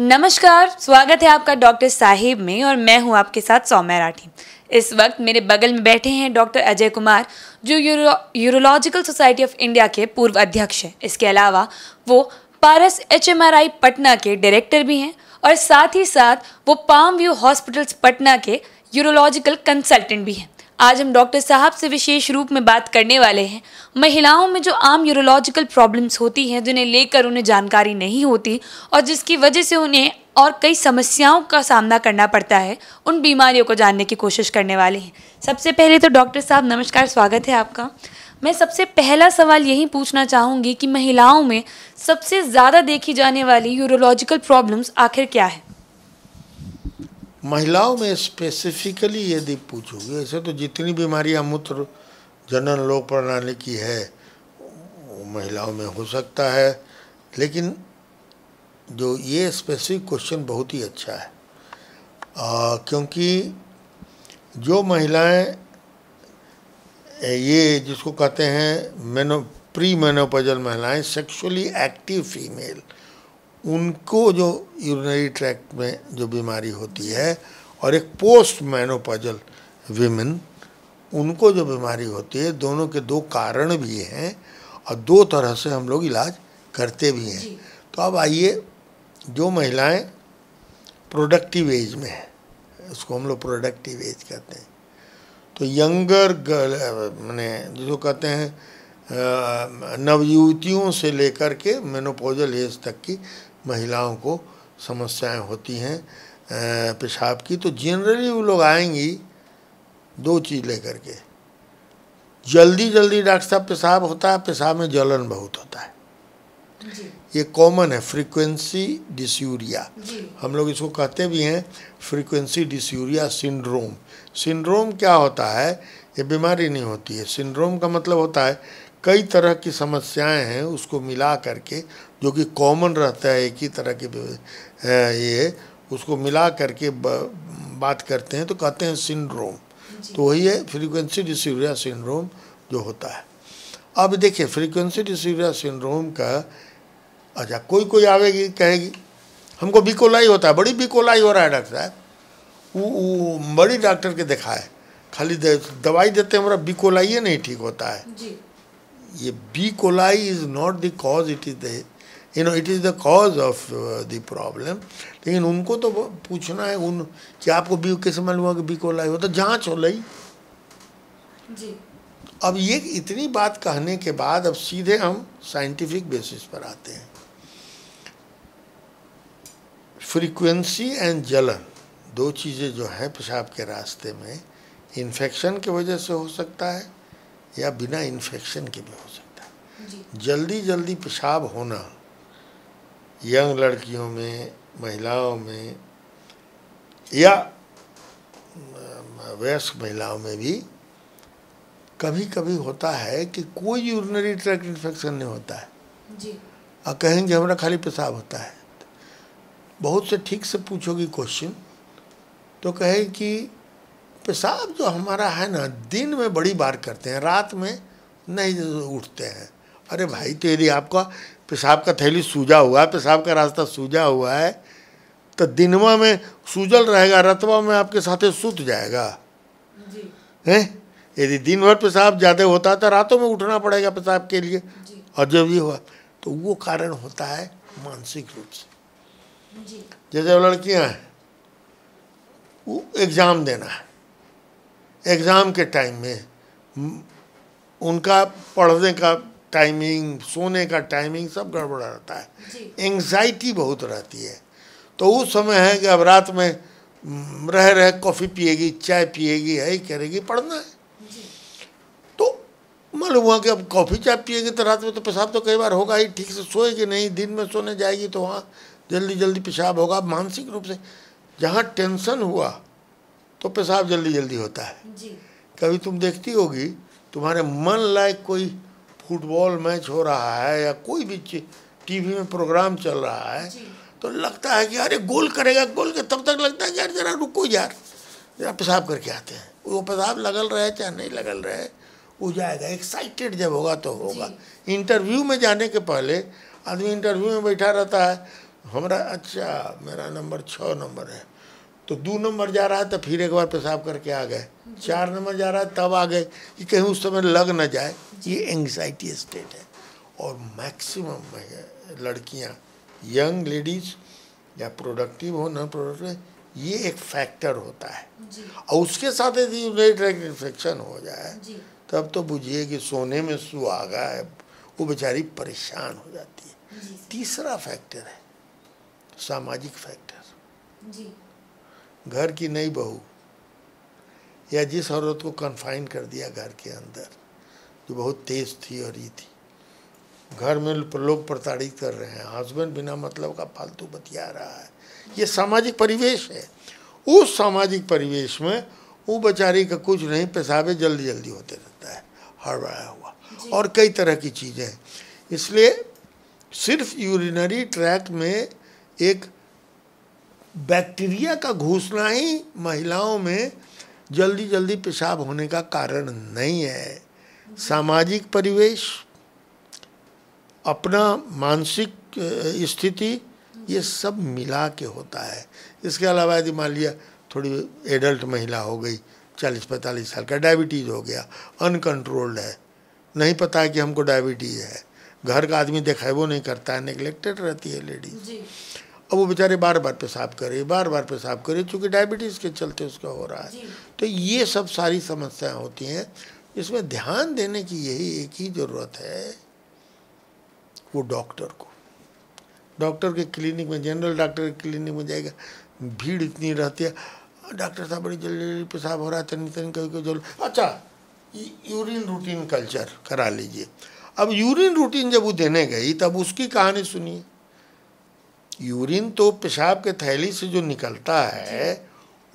नमस्कार स्वागत है आपका डॉक्टर साहिब में और मैं हूं आपके साथ सौम्या राठी इस वक्त मेरे बगल में बैठे हैं डॉक्टर अजय कुमार जो uro urological society of India के पूर्व अध्यक्ष हैं इसके अलावा वो पारस एच पटना के डायरेक्टर भी हैं और साथ ही साथ वो पाम व्यू हॉस्पिटल्स पटना के यूरोलॉजिकल कंसल्टेंट भी हैं आज हम डॉक्टर साहब से विशेष रूप में बात करने वाले हैं महिलाओं में जो आम यूरोलॉजिकल प्रॉब्लम्स होती हैं जिन्हें लेकर उन्हें जानकारी नहीं होती और जिसकी वजह से उन्हें और कई समस्याओं का सामना करना पड़ता है उन बीमारियों को जानने की कोशिश करने वाले हैं सबसे पहले तो डॉक्टर साहब नमस्कार स्वागत है आपका मैं सबसे पहला सवाल यही पूछना चाहूँगी कि महिलाओं में सबसे ज़्यादा देखी जाने वाली यूरोलॉजिकल प्रॉब्लम्स आखिर क्या है महिलाओं में स्पेसिफिकली यदि पूछोगे ऐसे तो जितनी बीमारियां मूत्र जनन लोक प्रणाली की है वो महिलाओं में हो सकता है लेकिन जो ये स्पेसिफिक क्वेश्चन बहुत ही अच्छा है आ, क्योंकि जो महिलाएं ये जिसको कहते हैं मेनो प्री मेनोपजल महिलाएं सेक्सुअली एक्टिव फीमेल उनको जो यूरिनरी ट्रैक्ट में जो बीमारी होती है और एक पोस्ट मैनोपजल विमेन उनको जो बीमारी होती है दोनों के दो कारण भी हैं और दो तरह से हम लोग इलाज करते भी हैं तो अब आइए जो महिलाएं प्रोडक्टिव एज में हैं उसको हम लोग प्रोडक्टिव एज कहते हैं तो यंगर गर्ल मैंने जो कहते हैं नवयुवतियों से लेकर के मेनोपोजल एज तक की महिलाओं को समस्याएं होती हैं पेशाब की तो जनरली वो लोग आएंगी दो चीज़ लेकर के जल्दी जल्दी डॉक्टर साहब पेशाब होता है पेशाब में जलन बहुत होता है ये कॉमन है फ्रीक्वेंसी डिस्यूरिया हम लोग इसको कहते भी हैं फ्रीक्वेंसी डिस्यूरिया सिंड्रोम सिंड्रोम क्या होता है ये बीमारी नहीं होती है सिंड्रोम का मतलब होता है कई तरह की समस्याएं हैं उसको मिला करके जो कि कॉमन रहता है एक ही तरह के ये उसको मिला करके बात करते हैं तो कहते हैं सिंड्रोम तो वही है फ्रीक्वेंसी डिसीवरिया सिंड्रोम जो होता है अब देखिए फ्रीक्वेंसी डिसीवरिया सिंड्रोम का अच्छा कोई कोई आवेगी कहेगी हमको बिकोलाई होता है बड़ी बिकोलाई हो रहा है डॉक्टर साहब वो, वो बड़ी डॉक्टर के दिखाए खाली दवाई देते हैं हमारा बिकोलाइए नहीं ठीक होता है जी। ये B coli is not the cause it is the you know it is the cause of the problem लेकिन उनको तो पूछना है उन कि आपको बी कैसे मालूम हुआ कि बी कोलाई हो तो जांच हो लई जी अब ये इतनी बात कहने के बाद अब सीधे हम साइंटिफिक बेसिस पर आते हैं फ्रीक्वेंसी एंड जलन दो चीज़ें जो है पेशाब के रास्ते में इन्फेक्शन की वजह से हो सकता है या बिना इन्फेक्शन के भी हो सकता है जल्दी जल्दी पेशाब होना यंग लड़कियों में महिलाओं में या वयस्क महिलाओं में भी कभी कभी होता है कि कोई यूरिनरी ट्रैक्ट इन्फेक्शन नहीं होता है जी और कहेंगे हमारा खाली पेशाब होता है बहुत से ठीक से पूछोगी क्वेश्चन तो कहे कि पेशाब जो हमारा है ना दिन में बड़ी बार करते हैं रात में नहीं तो उठते हैं अरे भाई तो यदि आपका पेशाब का थैली सूजा हुआ है पेशाब का रास्ता सूजा हुआ है तो दिनवा में सूजल रहेगा रतवा में आपके साथ सूत जाएगा है यदि दिन भर पेशाब ज़्यादा होता है तो रातों में उठना पड़ेगा पेशाब के लिए और जब ये हुआ तो वो कारण होता है मानसिक रूप से जैसे लड़कियाँ हैं वो एग्ज़ाम देना है एग्ज़ाम के टाइम में उनका पढ़ने का टाइमिंग सोने का टाइमिंग सब गड़बड़ा रहता है एंग्जाइटी बहुत रहती है तो उस समय है कि अब रात में रह रहे कॉफ़ी पिएगी चाय पिएगी है ही करेगी पढ़ना है तो मालूम हुआ कि अब कॉफ़ी चाय पिएगी तो रात में तो पेशाब तो कई बार होगा ही ठीक से सोएगी नहीं दिन में सोने जाएगी तो वहाँ जल्दी जल्दी पेशाब होगा मानसिक रूप से जहाँ टेंशन हुआ तो पेशाब जल्दी जल्दी होता है जी। कभी तुम देखती होगी तुम्हारे मन लायक कोई फुटबॉल मैच हो रहा है या कोई भी टीवी में प्रोग्राम चल रहा है तो लगता है कि अरे गोल करेगा गोल के तब तक लगता है कि यार जरा रुको यार जरा पेशाब करके आते हैं वो पेशाब लगल रहे चाहे नहीं लगल रहे वो जाएगा एक्साइटेड जब होगा तो होगा इंटरव्यू में जाने के पहले आदमी इंटरव्यू में बैठा रहता है हमारा अच्छा मेरा नंबर छः नंबर है तो दो नंबर जा रहा है तो फिर एक बार पेशाब करके आ गए चार नंबर जा रहा है तब आ गए कि कहीं उस समय लग ना जाए ये एंगजाइटी स्टेट है और मैक्सिमम लड़कियाँ यंग लेडीज़ या प्रोडक्टिव हो नॉन प्रोडक्टिव ये एक फैक्टर होता है और उसके साथ यदि इन्फेक्शन हो जाए तब तो बुझिए कि सोने में सुहागा है वो बेचारी परेशान हो जाती है तीसरा फैक्टर है सामाजिक फैक्टर जी घर की नई बहू या जिस औरत को कन्फाइन कर दिया घर के अंदर जो बहुत तेज थी और ये थी घर में लोग प्रताड़ित कर रहे हैं हस्बैंड बिना मतलब का फालतू बतिया रहा है ये सामाजिक परिवेश है उस सामाजिक परिवेश में वो बेचारी का कुछ नहीं पेशाबे जल्दी जल्दी होते रहता है हड़बड़ाया हुआ और कई तरह की चीज़ें इसलिए सिर्फ यूरिनरी ट्रैक में एक बैक्टीरिया का घुसना ही महिलाओं में जल्दी जल्दी पेशाब होने का कारण नहीं है सामाजिक परिवेश अपना मानसिक स्थिति ये सब मिला के होता है इसके अलावा यदि मान लिया थोड़ी एडल्ट महिला हो गई चालीस पैंतालीस साल का डायबिटीज़ हो गया अनकंट्रोल्ड है नहीं पता है कि हमको डायबिटीज़ है घर का आदमी वो नहीं करता है निगलेक्टेड रहती है लेडीज अब वो बेचारे बार बार पेशाब करे बार बार पेशाब करे चूँकि डायबिटीज़ के चलते उसका हो रहा है तो ये सब सारी समस्याएं होती हैं इसमें ध्यान देने की यही एक ही ज़रूरत है वो डॉक्टर को डॉक्टर के क्लिनिक में जनरल डॉक्टर के क्लिनिक में जाएगा भीड़ इतनी रहती है डॉक्टर साहब बड़ी जल्दी जल्दी पेशाब हो रहा है तनी तनी कभी कभी अच्छा यूरिन रूटीन कल्चर करा लीजिए अब यूरिन रूटीन जब वो देने गई तब उसकी कहानी सुनिए यूरिन तो पेशाब के थैली से जो निकलता है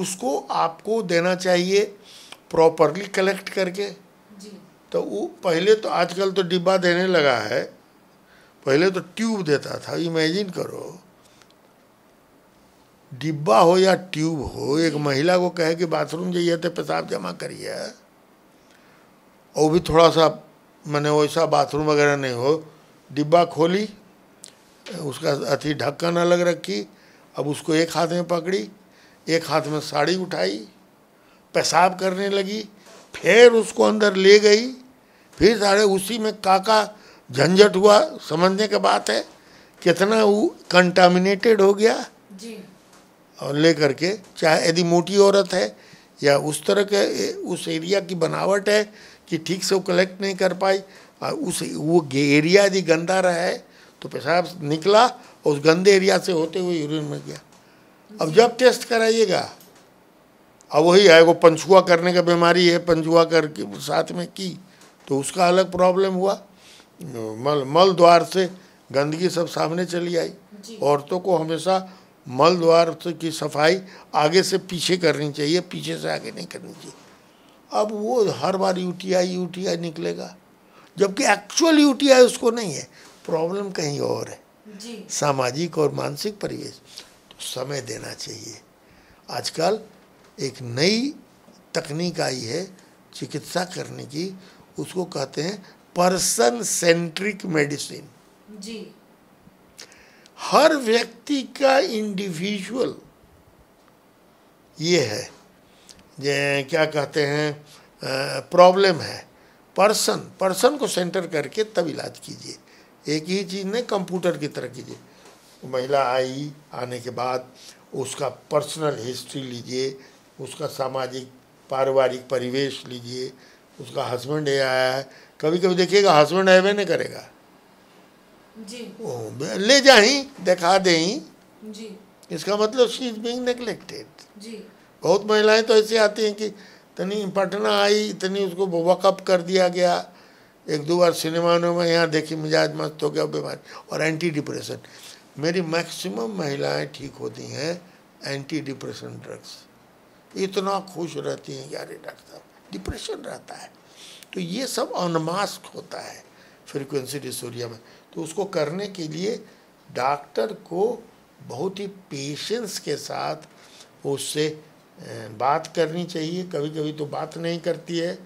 उसको आपको देना चाहिए प्रॉपरली कलेक्ट करके तो वो पहले तो आजकल तो डिब्बा देने लगा है पहले तो ट्यूब देता था इमेजिन करो डिब्बा हो या ट्यूब हो एक महिला को कहे कि बाथरूम जाइए तो पेशाब जमा करिए और भी थोड़ा सा मैंने वैसा बाथरूम वगैरह नहीं हो डिब्बा खोली उसका अथी ढक्कन अलग रखी अब उसको एक हाथ में पकड़ी एक हाथ में साड़ी उठाई पेशाब करने लगी फिर उसको अंदर ले गई फिर सारे उसी में काका झंझट हुआ समझने की बात है कितना वो कंटामिनेटेड हो गया जी। और ले करके चाहे यदि मोटी औरत है या उस तरह के उस एरिया की बनावट है कि ठीक से वो कलेक्ट नहीं कर पाई उस वो एरिया यदि गंदा रहा है तो पेशाब निकला उस गंदे एरिया से होते हुए यूरिन में गया अब जब टेस्ट कराइएगा अब वही है वो पंचुआ करने का बीमारी है पंचुआ करके साथ में की तो उसका अलग प्रॉब्लम हुआ मल मल द्वार से गंदगी सब सामने चली आई औरतों को हमेशा मल द्वार की सफाई आगे से पीछे करनी चाहिए पीछे से आगे नहीं करनी चाहिए अब वो हर बार यूटीआई यूटीआई निकलेगा जबकि एक्चुअल यूटीआई उसको नहीं है प्रॉब्लम कहीं और है सामाजिक और मानसिक परिवेश तो समय देना चाहिए आजकल एक नई तकनीक आई है चिकित्सा करने की उसको कहते हैं पर्सन सेंट्रिक मेडिसिन जी हर व्यक्ति का इंडिविजुअल ये है जे क्या कहते हैं प्रॉब्लम है पर्सन पर्सन को सेंटर करके तब इलाज कीजिए एक ही चीज़ नहीं कंप्यूटर की तरह कीजिए महिला आई आने के बाद उसका पर्सनल हिस्ट्री लीजिए उसका सामाजिक पारिवारिक परिवेश लीजिए उसका हस्बैंड ये आया है कभी कभी देखिएगा हस्बैंड ऐवे नहीं करेगा जी ओ, ले जा ही दिखा दे ही जी इसका मतलब शी इज बींग नेग्लेक्टेड जी बहुत महिलाएं तो ऐसी आती हैं कि इतनी पटना आई इतनी उसको वकअप कर दिया गया एक दो बार सिनेमा में यहाँ देखी मिजाज मस्त हो गया बीमार और एंटी डिप्रेशन मेरी मैक्सिमम महिलाएं ठीक होती हैं एंटी डिप्रेशन ड्रग्स इतना खुश रहती हैं कि अरे डॉक्टर साहब डिप्रेशन रहता है तो ये सब अनमास्क होता है फ्रीक्वेंसी डिसोरिया में तो उसको करने के लिए डॉक्टर को बहुत ही पेशेंस के साथ उससे बात करनी चाहिए कभी कभी तो बात नहीं करती है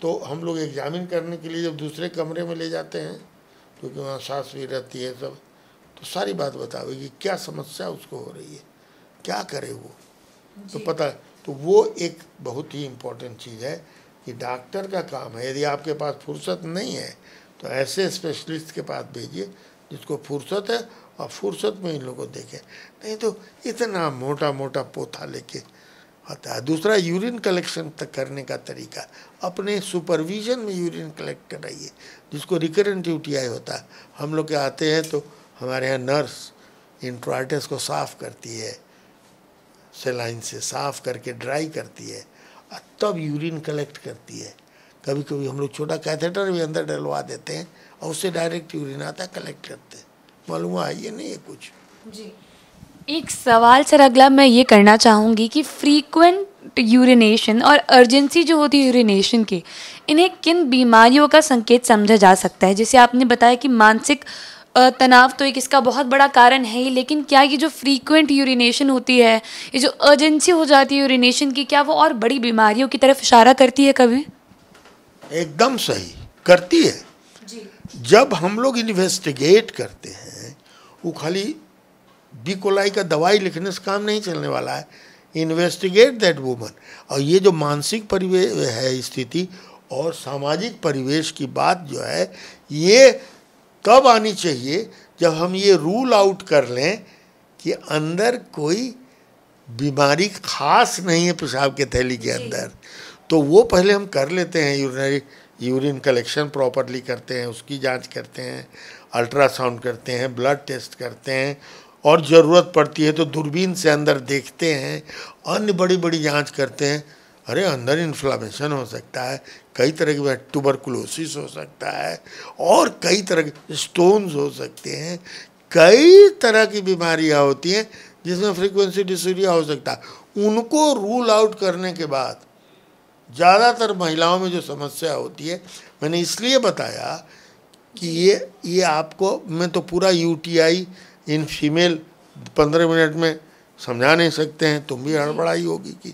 तो हम लोग एग्जामिन करने के लिए जब दूसरे कमरे में ले जाते हैं क्योंकि तो वहाँ सास भी रहती है सब तो सारी बात कि क्या समस्या उसको हो रही है क्या करे वो तो पता तो वो एक बहुत ही इम्पोर्टेंट चीज़ है कि डॉक्टर का काम है यदि आपके पास फुर्सत नहीं है तो ऐसे स्पेशलिस्ट के पास भेजिए जिसको फुर्सत है और फुर्सत में इन लोगों को देखें नहीं तो इतना मोटा मोटा पोथा लेके होता है दूसरा यूरिन कलेक्शन तक करने का तरीका अपने सुपरविजन में यूरिन कलेक्ट कराइए जिसको रिकरेंट आई होता है हम लोग के आते हैं तो हमारे यहाँ नर्स इंट्राइटस को साफ़ करती है सेलाइन से साफ करके ड्राई करती है और तब यूरिन कलेक्ट करती है कभी कभी हम लोग छोटा कैथेटर भी अंदर डलवा देते हैं और उससे डायरेक्ट यूरिन आता कलेक्ट करते हैं मालूम है ये नहीं है कुछ जी एक सवाल सर अगला मैं ये करना चाहूँगी कि फ्रीक्वेंट यूरिनेशन और अर्जेंसी जो होती है यूरिनेशन की इन्हें किन बीमारियों का संकेत समझा जा सकता है जैसे आपने बताया कि मानसिक तनाव तो एक इसका बहुत बड़ा कारण है ही लेकिन क्या ये जो फ्रीक्वेंट यूरिनेशन होती है ये जो अर्जेंसी हो जाती है यूरिनेशन की क्या वो और बड़ी बीमारियों की तरफ इशारा करती है कभी एकदम सही करती है जी। जब हम लोग इन्वेस्टिगेट करते हैं वो खाली बी कोलाई का दवाई लिखने से काम नहीं चलने वाला है इन्वेस्टिगेट दैट वूमन और ये जो मानसिक परिवेश है स्थिति और सामाजिक परिवेश की बात जो है ये तब आनी चाहिए जब हम ये रूल आउट कर लें कि अंदर कोई बीमारी खास नहीं है पेशाब के थैली के अंदर तो वो पहले हम कर लेते हैं यूरिनरी यूरिन कलेक्शन प्रॉपरली करते हैं उसकी जांच करते हैं अल्ट्रासाउंड करते हैं ब्लड टेस्ट करते हैं और ज़रूरत पड़ती है तो दूरबीन से अंदर देखते हैं अन्य बड़ी बड़ी जांच करते हैं अरे अंदर इन्फ्लामेशन हो सकता है कई तरह की ट्यूबरकुलोसिस हो सकता है और कई तरह के स्टोन्स हो सकते हैं कई तरह की बीमारियां होती हैं जिसमें फ्रीक्वेंसी डिसूरिया हो सकता है उनको रूल आउट करने के बाद ज़्यादातर महिलाओं में जो समस्या होती है मैंने इसलिए बताया कि ये ये आपको मैं तो पूरा यूटीआई इन फीमेल पंद्रह मिनट में समझा नहीं सकते हैं तुम भी हड़बड़ाई होगी कि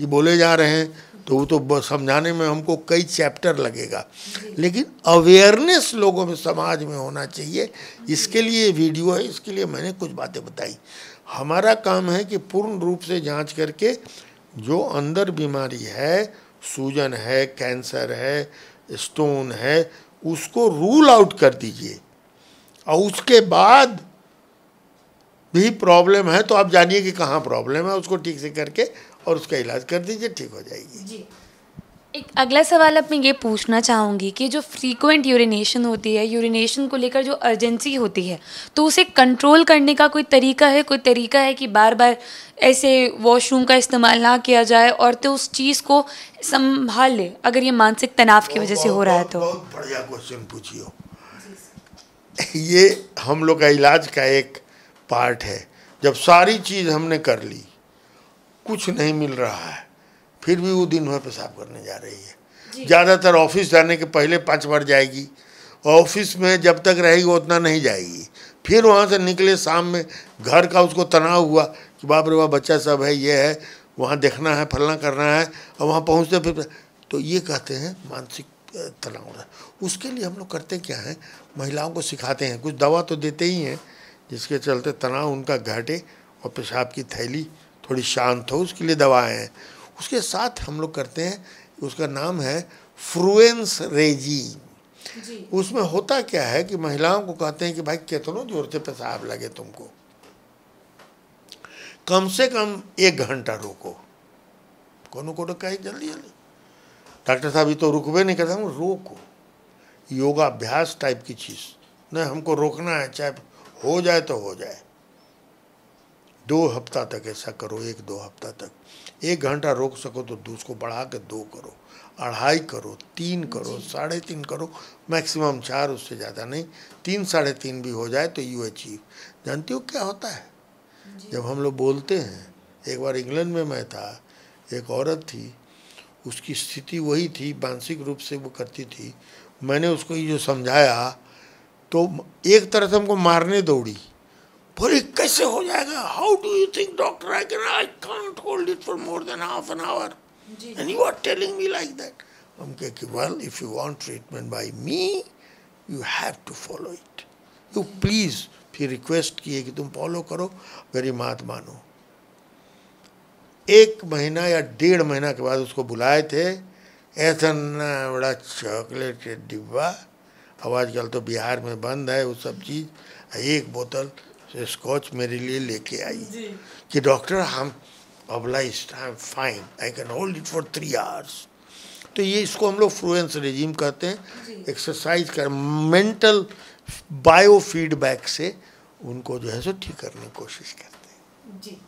ये बोले जा रहे हैं तो वो तो समझाने में हमको कई चैप्टर लगेगा लेकिन अवेयरनेस लोगों में समाज में होना चाहिए इसके लिए वीडियो है इसके लिए मैंने कुछ बातें बताई हमारा काम है कि पूर्ण रूप से जांच करके जो अंदर बीमारी है सूजन है कैंसर है स्टोन है उसको रूल आउट कर दीजिए और उसके बाद भी प्रॉब्लम है तो आप जानिए कि कहाँ प्रॉब्लम है उसको ठीक से करके और उसका इलाज कर दीजिए ठीक हो जाएगी जी एक अगला सवाल अब मैं ये पूछना चाहूँगी कि जो फ्रीक्वेंट यूरिनेशन होती है यूरिनेशन को लेकर जो अर्जेंसी होती है तो उसे कंट्रोल करने का कोई तरीका है कोई तरीका है कि बार बार ऐसे वॉशरूम का इस्तेमाल ना किया जाए और तो उस चीज़ को संभाल ले अगर ये मानसिक तनाव की वजह से हो रहा है तो बहुत बढ़िया क्वेश्चन पूछिए ये हम लोग का इलाज का एक पार्ट है जब सारी चीज़ हमने कर ली कुछ नहीं मिल रहा है फिर भी वो दिन भर पेशाब करने जा रही है ज़्यादातर ऑफिस जाने के पहले पाँच बार जाएगी ऑफिस में जब तक रहेगी उतना नहीं जाएगी फिर वहाँ से निकले शाम में घर का उसको तनाव हुआ कि बाप रे बाप बच्चा सब है ये है वहाँ देखना है फलना करना है और वहाँ पहुँचते फिर तो ये कहते हैं मानसिक तनाव उसके लिए हम लोग करते क्या हैं महिलाओं को सिखाते हैं कुछ दवा तो देते ही हैं जिसके चलते तनाव उनका घटे और पेशाब की थैली थोड़ी शांत हो उसके लिए दवाएं हैं उसके साथ हम लोग करते हैं उसका नाम है फ्रुएंस रेजी उसमें होता क्या है कि महिलाओं को कहते हैं कि भाई कितनों जोर से पेशाब लगे तुमको कम से कम एक घंटा रोको कोनो को कहे जल्दी जल्दी डॉक्टर साहब ये तो रुकवे नहीं करता हम रोको योगाभ्यास टाइप की चीज़ न हमको रोकना है चाहे हो जाए तो हो जाए दो हफ्ता तक ऐसा करो एक दो हफ्ता तक एक घंटा रोक सको तो उसको बढ़ा के दो करो अढ़ाई करो तीन करो साढ़े तीन करो मैक्सिमम चार उससे ज़्यादा नहीं तीन साढ़े तीन भी हो जाए तो यू अचीव जानती हो क्या होता है जब हम लोग बोलते हैं एक बार इंग्लैंड में मैं था एक औरत थी उसकी स्थिति वही थी मानसिक रूप से वो करती थी मैंने उसको ये जो समझाया तो एक तरह से हमको मारने दौड़ी बोले कैसे हो जाएगा how do you think doctor I can I can't hold it for more than half an hour and you are telling me like that हम कह कि well if you want treatment by me you have to follow it you please फिर request किए कि तुम follow करो मेरी मात मानो एक महीना या डेढ़ महीना के बाद उसको बुलाए थे ऐसा बड़ा चॉकलेट डिब्बा अब आजकल तो बिहार में बंद है वो सब चीज़ एक बोतल स्कॉच मेरे लिए लेके आई कि डॉक्टर हम obliged I am fine I can hold it for three hours तो ये इसको हम लोग फ्लुएंस रेजिम कहते हैं एक्सरसाइज कर मेंटल बायो फीडबैक से उनको जो है सो ठीक करने की कोशिश करते हैं जी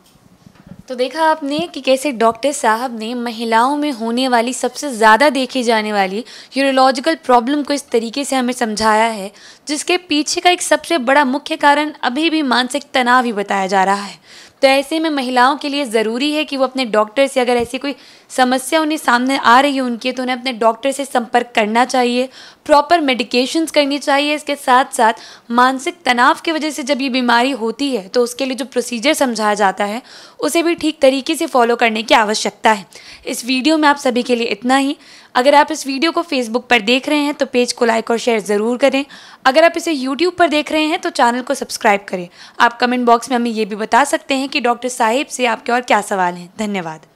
तो देखा आपने कि कैसे डॉक्टर साहब ने महिलाओं में होने वाली सबसे ज़्यादा देखी जाने वाली यूरोलॉजिकल प्रॉब्लम को इस तरीके से हमें समझाया है जिसके पीछे का एक सबसे बड़ा मुख्य कारण अभी भी मानसिक तनाव ही बताया जा रहा है तो ऐसे में महिलाओं के लिए ज़रूरी है कि वो अपने डॉक्टर से अगर ऐसी कोई समस्या उन्हें सामने आ रही है उनकी तो उन्हें अपने डॉक्टर से संपर्क करना चाहिए प्रॉपर मेडिकेशंस करनी चाहिए इसके साथ साथ मानसिक तनाव की वजह से जब ये बीमारी होती है तो उसके लिए जो प्रोसीजर समझाया जाता है उसे भी ठीक तरीके से फॉलो करने की आवश्यकता है इस वीडियो में आप सभी के लिए इतना ही अगर आप इस वीडियो को फेसबुक पर देख रहे हैं तो पेज को लाइक और शेयर ज़रूर करें अगर आप इसे यूट्यूब पर देख रहे हैं तो चैनल को सब्सक्राइब करें आप कमेंट बॉक्स में हमें ये भी बता सकते हैं कि डॉक्टर साहिब से आपके और क्या सवाल हैं धन्यवाद